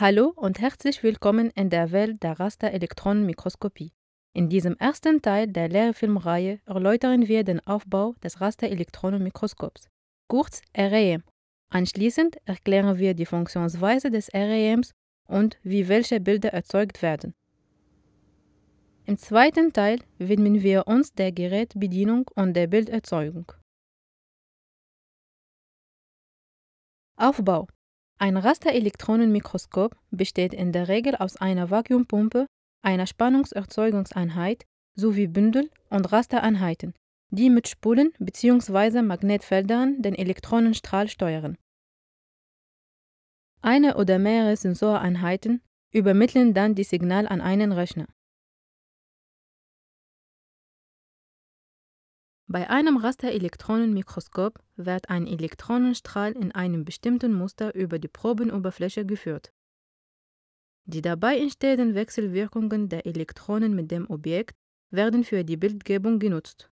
Hallo und herzlich willkommen in der Welt der Rasterelektronenmikroskopie. In diesem ersten Teil der Lehrfilmreihe erläutern wir den Aufbau des Rasterelektronenmikroskops, kurz REM. Anschließend erklären wir die Funktionsweise des REMs und wie welche Bilder erzeugt werden. Im zweiten Teil widmen wir uns der Gerätbedienung und der Bilderzeugung. Aufbau ein Rasterelektronenmikroskop besteht in der Regel aus einer Vakuumpumpe, einer Spannungserzeugungseinheit sowie Bündel- und Rastereinheiten, die mit Spulen bzw. Magnetfeldern den Elektronenstrahl steuern. Eine oder mehrere Sensoreinheiten übermitteln dann die Signal an einen Rechner. Bei einem Rasterelektronenmikroskop wird ein Elektronenstrahl in einem bestimmten Muster über die Probenoberfläche geführt. Die dabei entstehenden Wechselwirkungen der Elektronen mit dem Objekt werden für die Bildgebung genutzt.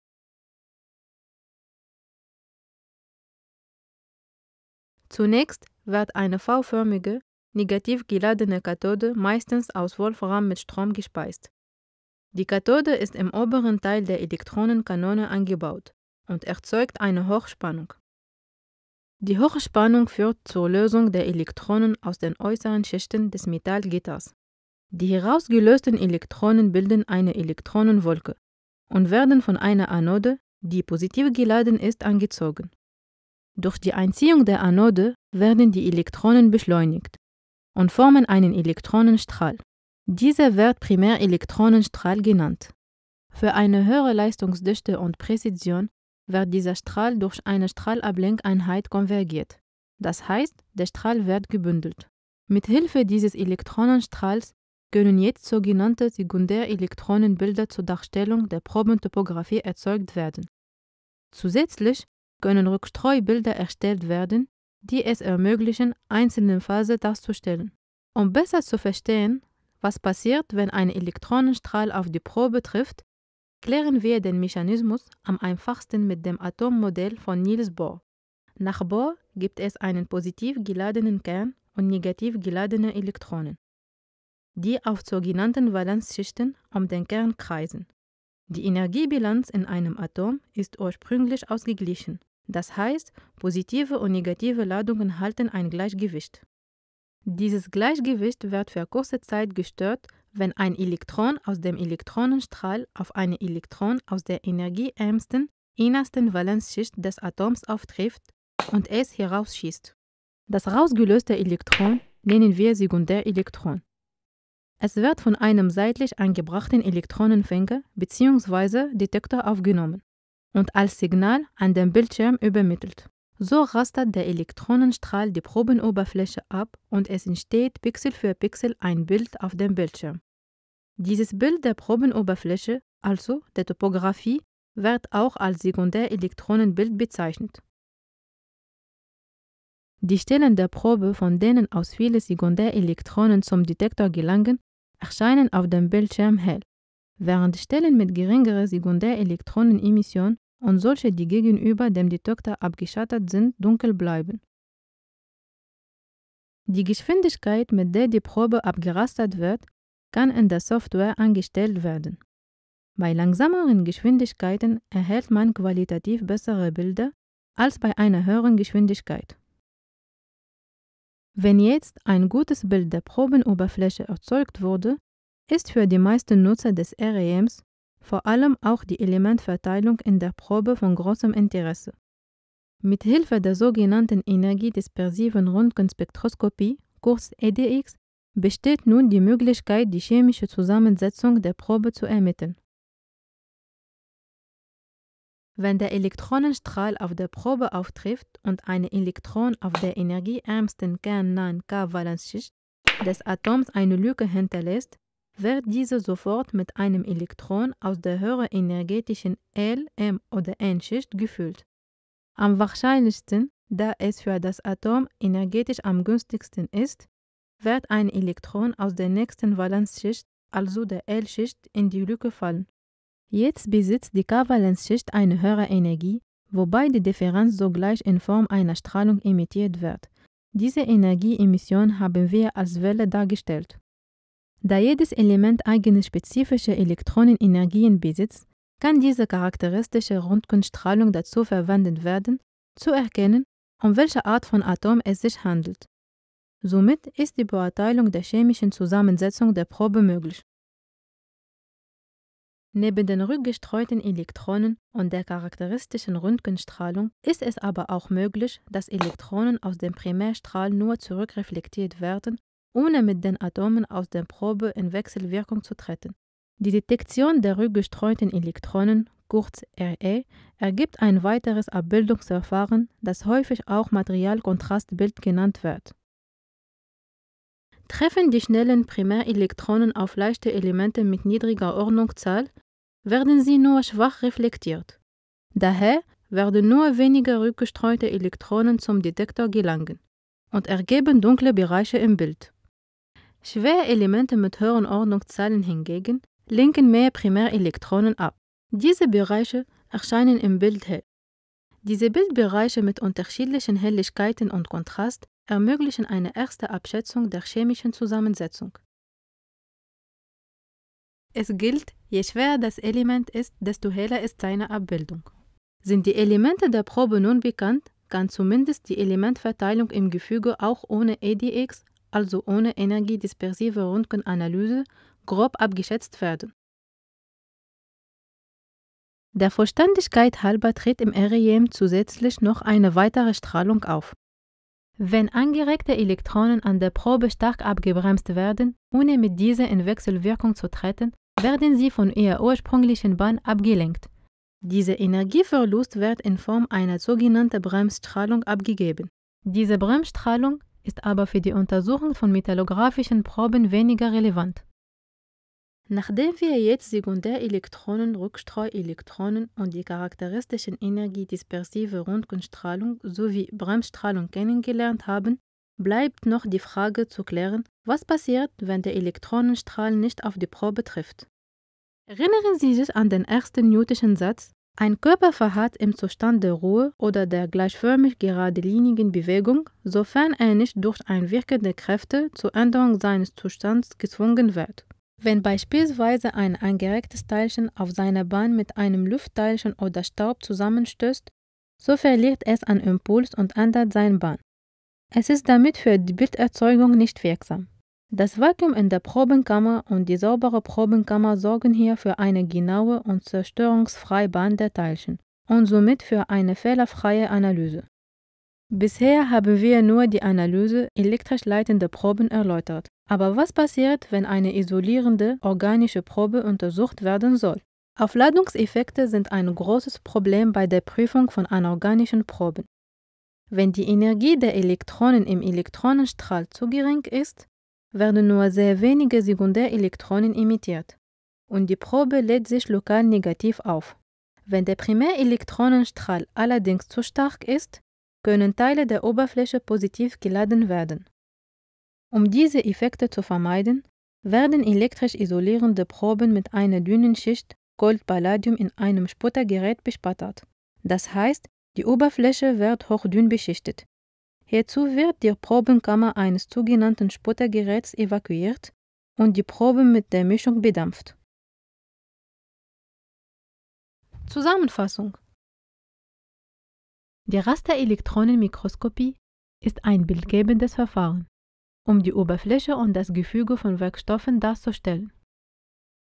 Zunächst wird eine V-förmige, negativ geladene Kathode meistens aus Wolfram mit Strom gespeist die Kathode ist im oberen Teil der Elektronenkanone angebaut und erzeugt eine Hochspannung. Die Hochspannung führt zur Lösung der Elektronen aus den äußeren Schichten des Metallgitters. Die herausgelösten Elektronen bilden eine Elektronenwolke und werden von einer Anode, die positiv geladen ist, angezogen. Durch die Einziehung der Anode werden die Elektronen beschleunigt und formen einen Elektronenstrahl. Dieser wird Primärelektronenstrahl genannt. Für eine höhere Leistungsdichte und Präzision wird dieser Strahl durch eine Strahlablenkeinheit konvergiert. Das heißt, der Strahl wird gebündelt. Mit Hilfe dieses Elektronenstrahls können jetzt sogenannte Sekundärelektronenbilder zur Darstellung der Probentopographie erzeugt werden. Zusätzlich können Rückstreubilder erstellt werden, die es ermöglichen, einzelne Phasen darzustellen. Um besser zu verstehen, was passiert, wenn ein Elektronenstrahl auf die Probe trifft, klären wir den Mechanismus am einfachsten mit dem Atommodell von Niels Bohr. Nach Bohr gibt es einen positiv geladenen Kern und negativ geladene Elektronen, die auf sogenannten Valenzschichten um den Kern kreisen. Die Energiebilanz in einem Atom ist ursprünglich ausgeglichen. Das heißt, positive und negative Ladungen halten ein Gleichgewicht. Dieses Gleichgewicht wird für kurze Zeit gestört, wenn ein Elektron aus dem Elektronenstrahl auf ein Elektron aus der energieärmsten innersten Valenzschicht des Atoms auftrifft und es herausschießt. Das rausgelöste Elektron nennen wir Sekundärelektron. Es wird von einem seitlich angebrachten Elektronenfänger bzw. Detektor aufgenommen und als Signal an den Bildschirm übermittelt. So rastert der Elektronenstrahl die Probenoberfläche ab und es entsteht Pixel für Pixel ein Bild auf dem Bildschirm. Dieses Bild der Probenoberfläche, also der Topographie, wird auch als Sekundärelektronenbild bezeichnet. Die Stellen der Probe, von denen aus viele Sekundärelektronen zum Detektor gelangen, erscheinen auf dem Bildschirm hell, während Stellen mit geringerer Sekundärelektronnenemission und solche, die gegenüber dem die abgeschattet sind, dunkel bleiben. Die Geschwindigkeit, mit der die Probe abgerastet wird, kann in der Software angestellt werden. Bei langsameren Geschwindigkeiten erhält man qualitativ bessere Bilder als bei einer höheren Geschwindigkeit. Wenn jetzt ein gutes Bild der Probenoberfläche erzeugt wurde, ist für die meisten Nutzer des REMs vor allem auch die Elementverteilung in der Probe von großem Interesse. Mit Hilfe der sogenannten energiedispersiven Röntgenspektroskopie, kurz EDX, besteht nun die Möglichkeit, die chemische Zusammensetzung der Probe zu ermitteln. Wenn der Elektronenstrahl auf der Probe auftrifft und ein Elektron auf der energieärmsten Kern-9K-Valenzschicht des Atoms eine Lücke hinterlässt, wird diese sofort mit einem Elektron aus der höheren energetischen L, M oder N-Schicht gefüllt. Am wahrscheinlichsten, da es für das Atom energetisch am günstigsten ist, wird ein Elektron aus der nächsten Valenzschicht, also der L-Schicht, in die Lücke fallen. Jetzt besitzt die K-Valenzschicht eine höhere Energie, wobei die Differenz sogleich in Form einer Strahlung emittiert wird. Diese Energieemission haben wir als Welle dargestellt. Da jedes Element eigene spezifische Elektronenenergien besitzt, kann diese charakteristische Röntgenstrahlung dazu verwendet werden, zu erkennen, um welche Art von Atom es sich handelt. Somit ist die Beurteilung der chemischen Zusammensetzung der Probe möglich. Neben den rückgestreuten Elektronen und der charakteristischen Röntgenstrahlung ist es aber auch möglich, dass Elektronen aus dem Primärstrahl nur zurückreflektiert werden ohne mit den Atomen aus der Probe in Wechselwirkung zu treten. Die Detektion der rückgestreuten Elektronen, kurz RE, ergibt ein weiteres Abbildungsverfahren, das häufig auch Materialkontrastbild genannt wird. Treffen die schnellen Primärelektronen auf leichte Elemente mit niedriger Ordnungszahl, werden sie nur schwach reflektiert. Daher werden nur wenige rückgestreute Elektronen zum Detektor gelangen und ergeben dunkle Bereiche im Bild. Schwere Elemente mit höheren Ordnungszahlen hingegen lenken mehr Primärelektronen ab. Diese Bereiche erscheinen im Bild hell. Diese Bildbereiche mit unterschiedlichen Helligkeiten und Kontrast ermöglichen eine erste Abschätzung der chemischen Zusammensetzung. Es gilt, je schwerer das Element ist, desto heller ist seine Abbildung. Sind die Elemente der Probe nun bekannt, kann zumindest die Elementverteilung im Gefüge auch ohne EDX also ohne energiedispersive Röntgenanalyse, grob abgeschätzt werden. Der Vollständigkeit halber tritt im REM zusätzlich noch eine weitere Strahlung auf. Wenn angeregte Elektronen an der Probe stark abgebremst werden, ohne mit dieser in Wechselwirkung zu treten, werden sie von ihrer ursprünglichen Bahn abgelenkt. Dieser Energieverlust wird in Form einer sogenannten Bremsstrahlung abgegeben. Diese Bremsstrahlung ist aber für die Untersuchung von metallografischen Proben weniger relevant. Nachdem wir jetzt Sekundärelektronen, Rückstreuelektronen und die charakteristischen energiedispersive Röntgenstrahlung sowie Bremsstrahlung kennengelernt haben, bleibt noch die Frage zu klären, was passiert, wenn der Elektronenstrahl nicht auf die Probe trifft. Erinnern Sie sich an den ersten newtischen Satz, ein Körper verharrt im Zustand der Ruhe oder der gleichförmig geradlinigen Bewegung, sofern er nicht durch einwirkende Kräfte zur Änderung seines Zustands gezwungen wird. Wenn beispielsweise ein angeregtes Teilchen auf seiner Bahn mit einem Luftteilchen oder Staub zusammenstößt, so verliert es an Impuls und ändert seine Bahn. Es ist damit für die Bilderzeugung nicht wirksam. Das Vakuum in der Probenkammer und die saubere Probenkammer sorgen hier für eine genaue und zerstörungsfreie Bahn der Teilchen und somit für eine fehlerfreie Analyse. Bisher haben wir nur die Analyse elektrisch leitender Proben erläutert. Aber was passiert, wenn eine isolierende organische Probe untersucht werden soll? Aufladungseffekte sind ein großes Problem bei der Prüfung von anorganischen Proben. Wenn die Energie der Elektronen im Elektronenstrahl zu gering ist, werden nur sehr wenige Sekundärelektronen emittiert und die Probe lädt sich lokal negativ auf. Wenn der Primärelektronenstrahl allerdings zu stark ist, können Teile der Oberfläche positiv geladen werden. Um diese Effekte zu vermeiden, werden elektrisch isolierende Proben mit einer dünnen Schicht Goldpalladium in einem Sputtergerät bespattert. Das heißt, die Oberfläche wird hochdünn beschichtet. Hierzu wird die Probenkammer eines sogenannten Sputtergeräts evakuiert und die Probe mit der Mischung bedampft. Zusammenfassung Die Rasterelektronenmikroskopie ist ein bildgebendes Verfahren, um die Oberfläche und das Gefüge von Werkstoffen darzustellen.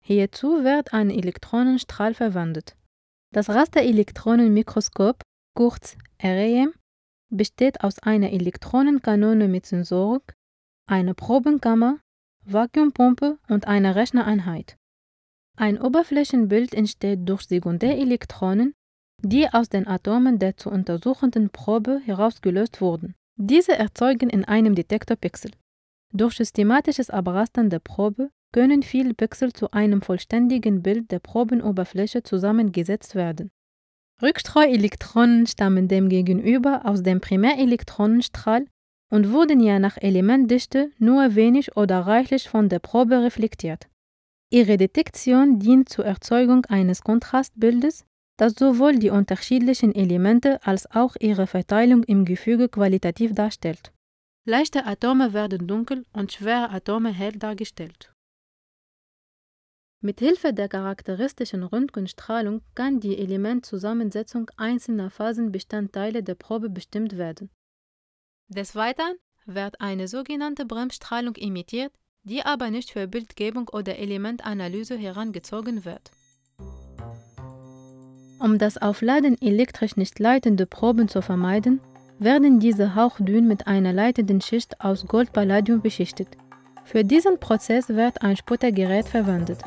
Hierzu wird ein Elektronenstrahl verwendet. Das Rasterelektronenmikroskop, kurz REM, besteht aus einer Elektronenkanone mit Sensorik, einer Probenkammer, Vakuumpumpe und einer Rechnereinheit. Ein Oberflächenbild entsteht durch Sekundärelektronen, die aus den Atomen der zu untersuchenden Probe herausgelöst wurden. Diese erzeugen in einem Detektor Pixel. Durch systematisches Abrasten der Probe können viele Pixel zu einem vollständigen Bild der Probenoberfläche zusammengesetzt werden. Rückstreuelektronen stammen demgegenüber aus dem Primärelektronenstrahl und wurden je nach Elementdichte nur wenig oder reichlich von der Probe reflektiert. Ihre Detektion dient zur Erzeugung eines Kontrastbildes, das sowohl die unterschiedlichen Elemente als auch ihre Verteilung im Gefüge qualitativ darstellt. Leichte Atome werden dunkel und schwere Atome hell dargestellt. Mit Hilfe der charakteristischen Röntgenstrahlung kann die Elementzusammensetzung einzelner Phasenbestandteile der Probe bestimmt werden. Des Weiteren wird eine sogenannte Bremsstrahlung imitiert, die aber nicht für Bildgebung oder Elementanalyse herangezogen wird. Um das Aufladen elektrisch nicht leitender Proben zu vermeiden, werden diese hauchdünn mit einer leitenden Schicht aus Goldpalladium beschichtet. Für diesen Prozess wird ein Sputtergerät verwendet.